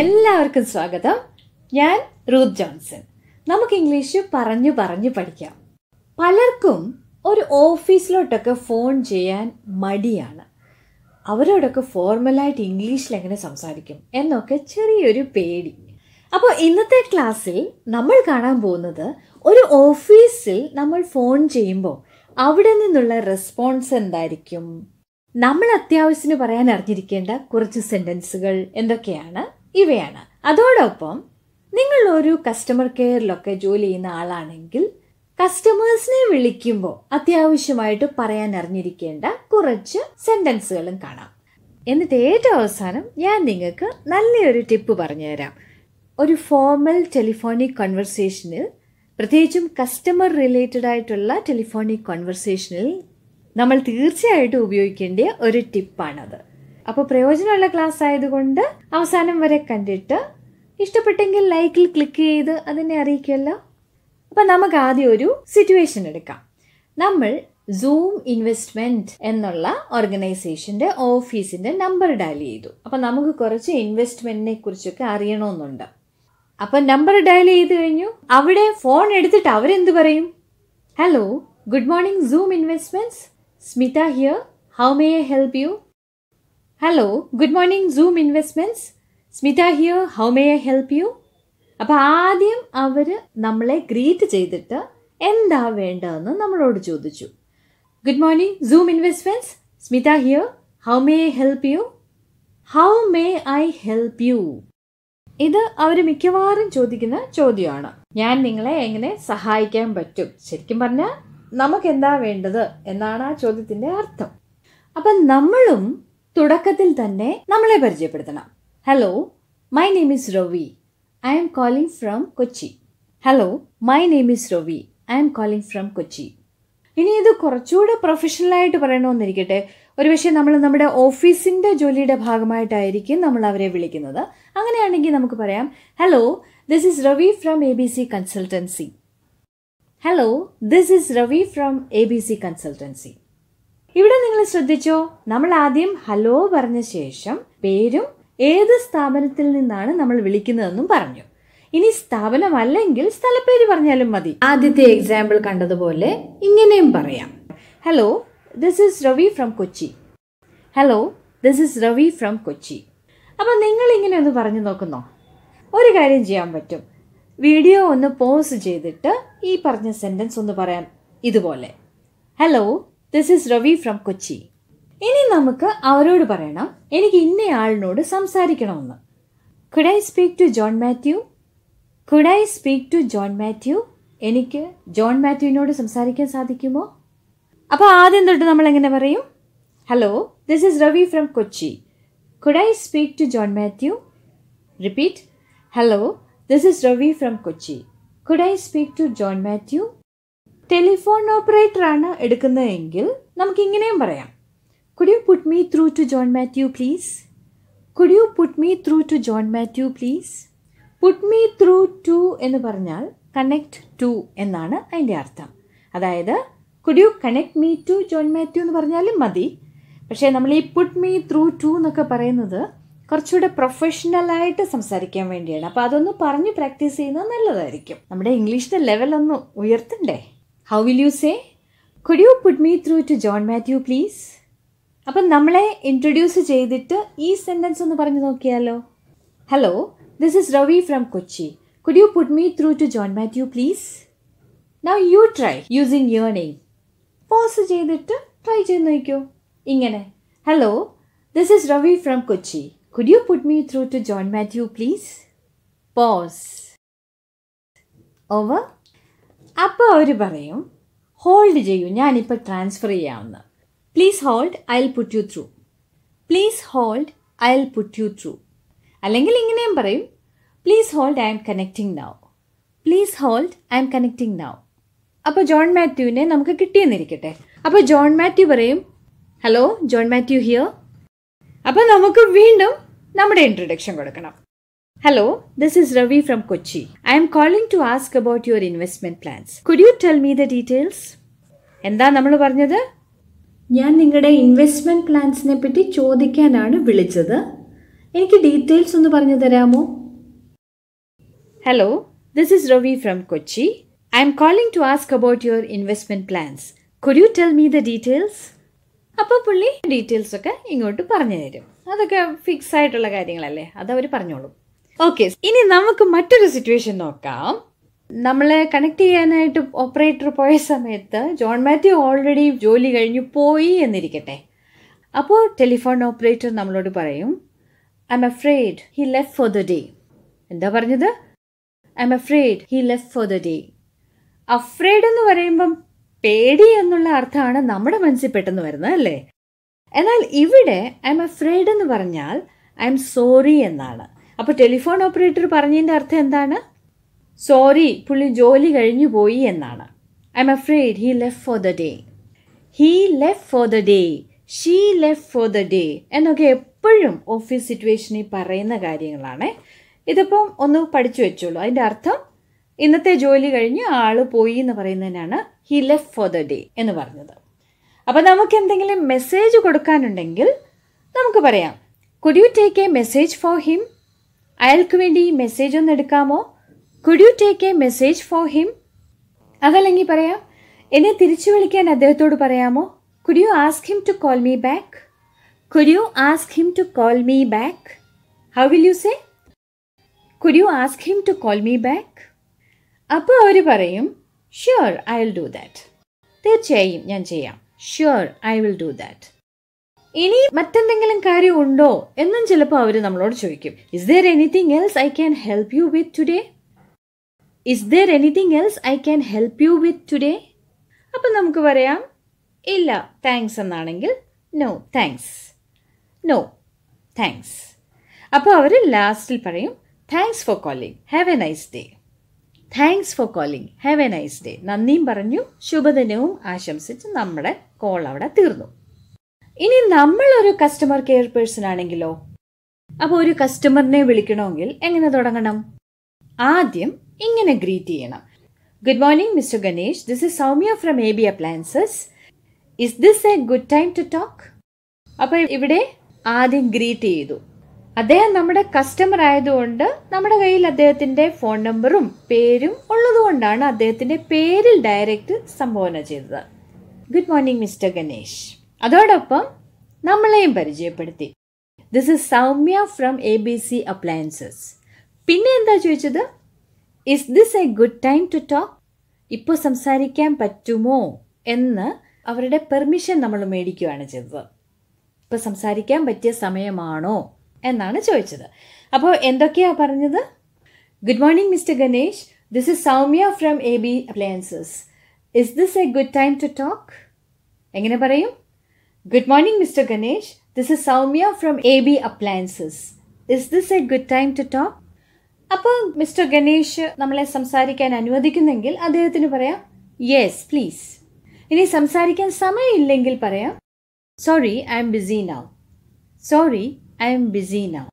എല്ലാവർക്കും സ്വാഗതം ഞാൻ റൂത്ത് ജോൺസൺ നമുക്ക് ഇംഗ്ലീഷ് പറഞ്ഞു പറഞ്ഞു പഠിക്കാം പലർക്കും ഒരു ഓഫീസിലോട്ടൊക്കെ ഫോൺ ചെയ്യാൻ മടിയാണ് അവരോടൊക്കെ ഫോർമലായിട്ട് ഇംഗ്ലീഷിൽ എങ്ങനെ സംസാരിക്കും എന്നൊക്കെ ചെറിയൊരു പേടി അപ്പോൾ ഇന്നത്തെ ക്ലാസ്സിൽ നമ്മൾ കാണാൻ പോകുന്നത് ഒരു ഓഫീസിൽ നമ്മൾ ഫോൺ ചെയ്യുമ്പോൾ അവിടെ നിന്നുള്ള റെസ്പോൺസ് എന്തായിരിക്കും നമ്മൾ അത്യാവശ്യത്തിന് പറയാൻ അറിഞ്ഞിരിക്കേണ്ട കുറച്ച് സെൻറ്റൻസുകൾ എന്തൊക്കെയാണ് ഇവയാണ് അതോടൊപ്പം നിങ്ങൾ ഒരു കസ്റ്റമർ കെയറിലൊക്കെ ജോലി ചെയ്യുന്ന ആളാണെങ്കിൽ കസ്റ്റമേഴ്സിനെ വിളിക്കുമ്പോൾ അത്യാവശ്യമായിട്ട് പറയാൻ അറിഞ്ഞിരിക്കേണ്ട കുറച്ച് സെന്റൻസുകളും കാണാം എന്നിട്ട് ഏറ്റവും അവസാനം ഞാൻ നിങ്ങൾക്ക് നല്ലൊരു ടിപ്പ് പറഞ്ഞുതരാം ഒരു ഫോർമൽ ടെലിഫോണിക് കോൺവെർസേഷനിൽ പ്രത്യേകിച്ചും കസ്റ്റമർ റിലേറ്റഡ് ആയിട്ടുള്ള ടെലിഫോണിക് കോൺവെർസേഷനിൽ നമ്മൾ തീർച്ചയായിട്ടും ഉപയോഗിക്കേണ്ട ഒരു ടിപ്പാണത് അപ്പോൾ പ്രയോജനമുള്ള ക്ലാസ് ആയതുകൊണ്ട് അവസാനം വരെ കണ്ടിട്ട് ഇഷ്ടപ്പെട്ടെങ്കിൽ ലൈക്കിൽ ക്ലിക്ക് ചെയ്ത് അതിനെ അറിയിക്കുമല്ലോ അപ്പോൾ നമുക്ക് ആദ്യം ഒരു സിറ്റുവേഷൻ എടുക്കാം നമ്മൾ സൂം ഇൻവെസ്റ്റ്മെൻറ്റ് എന്നുള്ള ഓർഗനൈസേഷൻ്റെ ഓഫീസിൻ്റെ നമ്പർ ഡയൽ ചെയ്തു അപ്പോൾ നമുക്ക് കുറച്ച് ഇൻവെസ്റ്റ്മെൻറ്റിനെ കുറിച്ചൊക്കെ അറിയണമെന്നുണ്ട് അപ്പം നമ്പർ ഡയൽ ചെയ്ത് കഴിഞ്ഞു അവിടെ ഫോൺ എടുത്തിട്ട് അവരെന്ത് പറയും hello good morning Zoom Investments Smitha here how may I help you hello good morning Zoom Investments Smitha here how may I help you അപ്പോൾ ആദ്യം അവർ നമ്മളെ ഗ്രീറ്റ് ചെയ്തിട്ട് എന്താ വേണ്ടതെന്ന് നമ്മളോട് ചോദിച്ചു good morning Zoom Investments Smitha here how may I help you how may I help you ഇത് അവർ മിക്കവാറും ചോദിക്കുന്ന ചോദ്യമാണ് ഞാൻ നിങ്ങളെ എങ്ങനെ സഹായിക്കാൻ പറ്റും ശരിക്കും പറഞ്ഞാൽ നമുക്ക് എന്താ വേണ്ടത് എന്നാണ് ആ ചോദ്യത്തിൻ്റെ അർത്ഥം അപ്പം നമ്മളും തുടക്കത്തിൽ തന്നെ നമ്മളെ പരിചയപ്പെടുത്തണം hello my name is Ravi I am calling from Kochi hello my name is Ravi I am calling from Kochi ഇനി ഇത് കുറച്ചുകൂടെ പ്രൊഫഷണലായിട്ട് പറയണമെന്നിരിക്കട്ടെ ഒരുപക്ഷെ നമ്മൾ നമ്മുടെ ഓഫീസിൻ്റെ ജോലിയുടെ ഭാഗമായിട്ടായിരിക്കും നമ്മൾ അവരെ വിളിക്കുന്നത് അങ്ങനെയാണെങ്കിൽ നമുക്ക് പറയാം hello this is Ravi from A B C consultancy hello this is Ravi from A B C consultancy ഇവിടെ നിങ്ങൾ ശ്രദ്ധിച്ചോ നമ്മൾ ആദ്യം ഹലോ പറഞ്ഞ ശേഷം പേരും ഏത് സ്ഥാപനത്തിൽ നിന്നാണ് നമ്മൾ വിളിക്കുന്നതെന്നും പറഞ്ഞു ഇനി അല്ലെങ്കിൽ സ്ഥലപ്പേര് പറഞ്ഞാലും മതി ആദ്യത്തെ എക്സാമ്പിൾ കണ്ടതുപോലെ ഇങ്ങനെയും പറയാം hello this is Ravi from Kochi hello this is Ravi from Kochi അപ്പം നിങ്ങൾ ഇങ്ങനെ ഒന്ന് പറഞ്ഞു നോക്കുന്നോ ഒരു കാര്യം ചെയ്യാൻ പറ്റും വീഡിയോ ഒന്ന് പോസ് ചെയ്തിട്ട് ഈ പറഞ്ഞ സെൻറ്റൻസ് ഒന്ന് പറയാം ഇതുപോലെ hello this is Ravi from Kochi ഇനി നമുക്ക് അവരോട് പറയണം എനിക്ക് ഇന്നയാളിനോട് സംസാരിക്കണമെന്ന് could I speak to John Mathew could I speak to John Mathew എനിക്ക് ജോൺ മാത്യുവിനോട് സംസാരിക്കാൻ സാധിക്കുമോ അപ്പോൾ ആദ്യം തൊട്ട് നമ്മൾ എങ്ങനെ പറയും hello this is Ravi from Kochi could I speak to John Mathew repeat hello this is Ravi from Kochi could I speak to John Mathew telephone ഓപ്പറേറ്ററാണ് എടുക്കുന്നതെങ്കിൽ ഇങ്ങനെയും പറയാം could you put me through to John Mathew please could you put me through to John Mathew please put me through to എന്ന് പറഞ്ഞാൽ connect to എന്നാണ് അതിൻ്റെ അർത്ഥം അതായത് could you connect me to John Mathew എന്ന് പറഞ്ഞാലും മതി പക്ഷേ നമ്മൾ ഈ പുട്ട് മീ ത്രൂ ടു എന്നൊക്കെ പറയുന്നത് കുറച്ചുകൂടെ പ്രൊഫഷണലായിട്ട് സംസാരിക്കാൻ വേണ്ടിയാണ് അപ്പോൾ അതൊന്ന് പറഞ്ഞ് പ്രാക്ടീസ് ചെയ്യുന്നത് നല്ലതായിരിക്കും നമ്മുടെ ഇംഗ്ലീഷിൻ്റെ ലെവൽ ഒന്ന് ഉയർത്തണ്ടേ How will you say? Could you put me through to John Mathew please അപ്പം നമ്മളെ ഇൻട്രൊഡ്യൂസ് ചെയ്തിട്ട് ഈ സെൻറ്റൻസ് ഒന്ന് പറഞ്ഞു നോക്കിയാലോ hello this is Ravi from Kochi could you put me through to John Mathew please now you try using your name pause ചെയ്തിട്ട് try ചെയ്ത് നോക്കൂ ഇങ്ങനെ hello this is Ravi from Kochi could you put me through to John Mathew please pose over അപ്പോൾ അവർ പറയും hold ചെയ്യൂ ഞാനിപ്പോൾ transfer ചെയ്യാവുന്ന please hold I'll put you through please hold I'll put you through അല്ലെങ്കിൽ ഇങ്ങനെയും പറയും please hold I am connecting now please hold I am connecting now അപ്പോൾ ജോൺ മാത്യുവിനെ നമുക്ക് കിട്ടിയെന്നിരിക്കട്ടെ അപ്പോൾ ജോൺ മാത്യു പറയും ഹലോ ജോൺ മാത്യു ഹിയർ അപ്പോൾ നമുക്ക് വീണ്ടും നമ്മുടെ ഇൻട്രൊഡക്ഷൻ കൊടുക്കണം hello this is Ravi from Kochi I am calling to ask about your investment plans Could you tell me the details? എന്താ നമ്മൾ പറഞ്ഞത് ഞാൻ നിങ്ങളുടെ ഇൻവെസ്റ്റ്മെന്റ് പ്ലാൻസിനെ പറ്റി ചോദിക്കാനാണ് വിളിച്ചത് എനിക്ക് ഡീറ്റെയിൽസ് ഒന്ന് പറഞ്ഞു തരാമോ hello this is Ravi from Kochi I am calling to ask about your investment plans could you tell me the details അപ്പോൾ പുള്ളി ഡീറ്റെയിൽസ് ഒക്കെ ഇങ്ങോട്ട് പറഞ്ഞു തരും അതൊക്കെ ഫിക്സ് ആയിട്ടുള്ള കാര്യങ്ങളല്ലേ അതവർ പറഞ്ഞോളും ഓക്കെ ഇനി നമുക്ക് മറ്റൊരു സിറ്റുവേഷൻ നോക്കാം നമ്മളെ കണക്ട് ചെയ്യാനായിട്ട് ഓപ്പറേറ്റർ പോയ സമയത്ത് ജോൺ മാത്യു ഓൾറെഡി ജോലി കഴിഞ്ഞു പോയി എന്നിരിക്കട്ടെ അപ്പോൾ ടെലിഫോൺ ഓപ്പറേറ്റർ നമ്മളോട് പറയും I am afraid he left for the day എന്താ പറഞ്ഞത് I am afraid he left for the day afraid എന്ന് പറയുമ്പം പേടി എന്നുള്ള അർത്ഥമാണ് നമ്മുടെ മനസ്സിൽ പെട്ടെന്ന് വരുന്നത് അല്ലേ എന്നാൽ ഇവിടെ ഐ എം അഫ്രേഡ് എന്ന് പറഞ്ഞാൽ ഐ എം സോറി എന്നാണ് അപ്പോൾ ടെലിഫോൺ ഓപ്പറേറ്റർ പറഞ്ഞതിൻ്റെ അർത്ഥം എന്താണ് സോറി പുള്ളി ജോലി കഴിഞ്ഞു പോയി എന്നാണ് I am afraid he left for the day he left for the day she left for the day എന്നൊക്കെ എപ്പോഴും ഓഫീസ് സിറ്റുവേഷനിൽ പറയുന്ന കാര്യങ്ങളാണ് ഇതിപ്പം ഒന്ന് പഠിച്ചു വെച്ചോളൂ അതിൻ്റെ അർത്ഥം ഇന്നത്തെ ജോലി കഴിഞ്ഞ് ആൾ പോയി എന്ന് പറയുന്നതിനാണ് he left for the day എന്ന് പറഞ്ഞത് അപ്പോൾ നമുക്ക് എന്തെങ്കിലും മെസ്സേജ് കൊടുക്കാനുണ്ടെങ്കിൽ നമുക്ക് പറയാം could you take a message for him അയാൾക്ക് വേണ്ടി മെസ്സേജ് ഒന്ന് എടുക്കാമോ could you take a message for him അതല്ലെങ്കിൽ പറയാം എന്നെ തിരിച്ചു വിളിക്കാൻ അദ്ദേഹത്തോട് പറയാമോ could you ask him to call me back could you ask him to call me back how will you say could you ask him to call me back അപ്പോൾ അവർ പറയും sure I will do that തീർച്ചയായും ഞാൻ ചെയ്യാം sure I will do that ഇനി മറ്റെന്തെങ്കിലും കാര്യം ഉണ്ടോ എന്നും ചിലപ്പോൾ അവർ നമ്മളോട് ചോദിക്കും is there anything else I can help you with today is there anything else I can help you with today അപ്പം നമുക്ക് പറയാം ഇല്ല താങ്ക്സ് എന്നാണെങ്കിൽ നോ താങ്ക്സ് നോ താങ്ക്സ് അപ്പോൾ അവർ ലാസ്റ്റിൽ പറയും thanks for calling have a nice day thanks for calling have a nice day നന്ദിയും പറഞ്ഞു ശുഭദിനവും ആശംസിച്ച് നമ്മുടെ കോൾ അവിടെ തീർന്നു ഇനി നമ്മൾ ഒരു കസ്റ്റമർ കെയർ പേഴ്സൺ ആണെങ്കിലോ അപ്പോൾ ഒരു കസ്റ്റമറിനെ വിളിക്കണമെങ്കിൽ എങ്ങനെ തുടങ്ങണം ആദ്യം ഇങ്ങനെ ഗ്രീറ്റ് ചെയ്യണം good morning mister Ganesh this is Soumya from A B appliances is this a good time to talk അപ്പോൾ ഇവിടെ ആദ്യം ഗ്രീറ്റ് ചെയ്തു അദ്ദേഹം നമ്മുടെ കസ്റ്റമർ ആയതുകൊണ്ട് നമ്മുടെ കയ്യിൽ അദ്ദേഹത്തിൻ്റെ ഫോൺ നമ്പറും പേരും ഉള്ളതുകൊണ്ടാണ് അദ്ദേഹത്തിൻ്റെ പേരിൽ ഡയറക്റ്റ് സംബോധന ചെയ്തത് ഗുഡ് മോർണിംഗ് മിസ്റ്റർ ഗണേഷ് അതോടൊപ്പം നമ്മളെയും പരിചയപ്പെടുത്തി this is Soumya from A B C appliances പിന്നെ എന്താ ചോദിച്ചത് is this a good time to talk ഇപ്പോൾ സംസാരിക്കാൻ പറ്റുമോ എന്ന് അവരുടെ പെർമിഷൻ നമ്മൾ മേടിക്കുകയാണ് ചെയ്തത് ഇപ്പോൾ സംസാരിക്കാൻ പറ്റിയ സമയമാണോ എന്നാണ് ചോദിച്ചത് അപ്പോൾ എന്തൊക്കെയാണ് പറഞ്ഞത് good morning mister Ganesh this is Soumya from A B appliances is this a good time to talk എങ്ങനെ പറയും Good morning, Mr. Ganesh. This is Saumya from AB Appliances. Is this a good time to talk? അപ്പോൾ mister Ganesh നമ്മളെ സംസാരിക്കാൻ അനുവദിക്കുന്നെങ്കിൽ അദ്ദേഹത്തിന് പറയാം yes please ഇനി സംസാരിക്കാൻ സമയമില്ലെങ്കിൽ പറയാം sorry I am busy now sorry I am busy now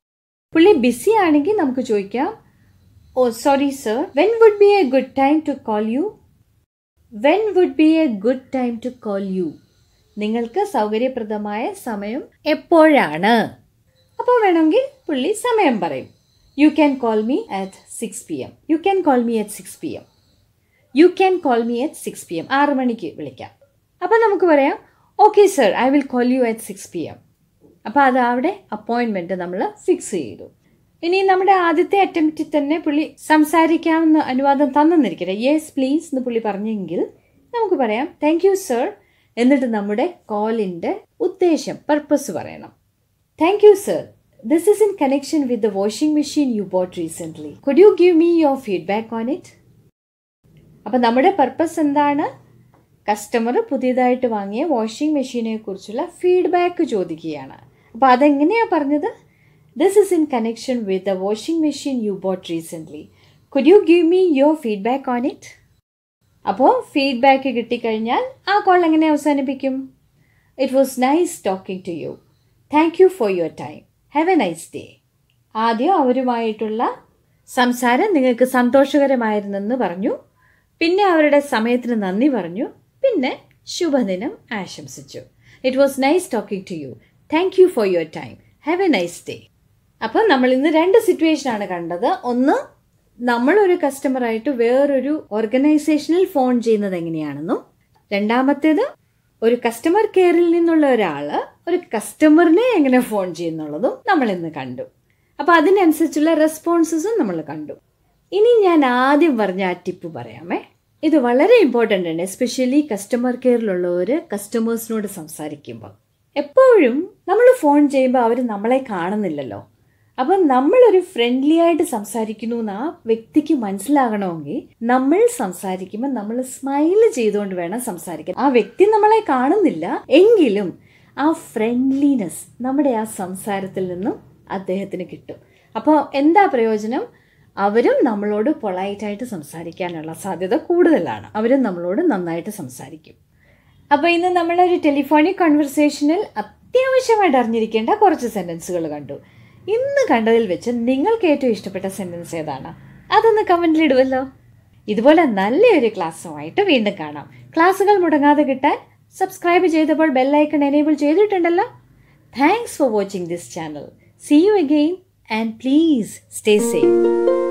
പുള്ളി ബിസി ആണെങ്കിൽ നമുക്ക് ചോദിക്കാം oh sorry sir when would be a good time to call you when would be a good time to call you നിങ്ങൾക്ക് സൗകര്യപ്രദമായ സമയം എപ്പോഴാണ് അപ്പോൾ വേണമെങ്കിൽ പുള്ളി സമയം പറയും you can call me at six P M you can call me at six P M you can call me at six P M ആറ് മണിക്ക് വിളിക്കാം അപ്പോൾ നമുക്ക് പറയാം okay sir I will call you at six P M അപ്പോൾ അത് അവിടെ appointment നമ്മൾ ഫിക്സ് ചെയ്തു ഇനി നമ്മുടെ ആദ്യത്തെ അറ്റംപ്റ്റിൽ തന്നെ പുള്ളി സംസാരിക്കാമെന്ന് അനുവാദം തന്നെന്നിരിക്കട്ടെ യെസ് പ്ലീസ് എന്ന് പുള്ളി പറഞ്ഞെങ്കിൽ നമുക്ക് പറയാം താങ്ക് യു സർ എന്നിട്ട് നമ്മുടെ കോളിൻ്റെ ഉദ്ദേശം പർപ്പസ് പറയണം thank you sir this is in connection with the washing machine you bought recently could you give me your feedback on it അപ്പം നമ്മുടെ പർപ്പസ് എന്താണ് കസ്റ്റമർ പുതിയതായിട്ട് വാങ്ങിയ വാഷിംഗ് മെഷീനെ കുറിച്ചുള്ള ഫീഡ്ബാക്ക് ചോദിക്കുകയാണ് അപ്പോൾ അതെങ്ങനെയാണ് പറഞ്ഞത് this is in connection with the washing machine you bought recently could you give me your feedback on it അപ്പോൾ ഫീഡ്ബാക്ക് കിട്ടിക്കഴിഞ്ഞാൽ ആ കോൾ എങ്ങനെ അവസാനിപ്പിക്കും it was nice talking to you thank you for your time have a nice day ആദ്യം അവരുമായിട്ടുള്ള സംസാരം നിങ്ങൾക്ക് സന്തോഷകരമായിരുന്നെന്ന് പറഞ്ഞു പിന്നെ അവരുടെ സമയത്തിന് നന്ദി പറഞ്ഞു പിന്നെ ശുഭദിനം ആശംസിച്ചു it was nice talking to you thank you for your time have a nice day അപ്പോൾ നമ്മൾ ഇന്ന് രണ്ട് സിറ്റുവേഷനാണ് കണ്ടത് ഒന്ന് നമ്മളൊരു കസ്റ്റമറായിട്ട് വേറൊരു ഓർഗനൈസേഷനിൽ ഫോൺ ചെയ്യുന്നത് എങ്ങനെയാണെന്നും രണ്ടാമത്തേത് ഒരു കസ്റ്റമർ കെയറിൽ നിന്നുള്ള ഒരാൾ ഒരു കസ്റ്റമറിനെ എങ്ങനെ ഫോൺ ചെയ്യുന്നുള്ളതും നമ്മൾ ഇന്ന് കണ്ടു അപ്പോൾ അതിനനുസരിച്ചുള്ള റെസ്പോൺസസും നമ്മൾ കണ്ടു ഇനി ഞാൻ ആദ്യം പറഞ്ഞ ആ ടിപ്പ് പറയാമേ ഇത് വളരെ ഇമ്പോർട്ടൻ്റ് ആണ് എസ്പെഷ്യലി കസ്റ്റമർ കെയറിലുള്ളവർ കസ്റ്റമേഴ്സിനോട് സംസാരിക്കുമ്പോൾ എപ്പോഴും നമ്മൾ ഫോൺ ചെയ്യുമ്പോൾ അവർ നമ്മളെ കാണുന്നില്ലല്ലോ അപ്പം നമ്മളൊരു ഫ്രണ്ട്ലി ആയിട്ട് സംസാരിക്കുന്നു എന്ന് ആ വ്യക്തിക്ക് മനസ്സിലാകണമെങ്കിൽ നമ്മൾ സംസാരിക്കുമ്പോൾ നമ്മൾ സ്മൈൽ ചെയ്തുകൊണ്ട് വേണം സംസാരിക്കാൻ ആ വ്യക്തി നമ്മളെ കാണുന്നില്ല എങ്കിലും ആ ഫ്രണ്ട്ലിനെസ് നമ്മുടെ ആ സംസാരത്തിൽ നിന്നും അദ്ദേഹത്തിന് കിട്ടും അപ്പോൾ എന്താ പ്രയോജനം അവരും നമ്മളോട് പൊളൈറ്റായിട്ട് സംസാരിക്കാനുള്ള സാധ്യത കൂടുതലാണ് അവരും നമ്മളോട് നന്നായിട്ട് സംസാരിക്കും അപ്പോൾ ഇന്ന് നമ്മളൊരു ടെലിഫോണിക് കൺവെർസേഷനിൽ അത്യാവശ്യമായിട്ട് അറിഞ്ഞിരിക്കേണ്ട കുറച്ച് സെൻറ്റൻസുകൾ കണ്ടു ഇന്ന് കണ്ടതിൽ വെച്ച് നിങ്ങൾക്ക് ഏറ്റവും ഇഷ്ടപ്പെട്ട സെൻറ്റൻസ് ഏതാണ് അതൊന്ന് ഇടുവല്ലോ ഇതുപോലെ നല്ലൊരു ക്ലാസ്സുമായിട്ട് വീണ്ടും കാണാം ക്ലാസ്സുകൾ മുടങ്ങാതെ കിട്ടാൻ സബ്സ്ക്രൈബ് ചെയ്തപ്പോൾ ബെല്ലൈക്കൺ എനേബിൾ ചെയ്തിട്ടുണ്ടല്ലോ thanks for watching this channel see you again and please stay safe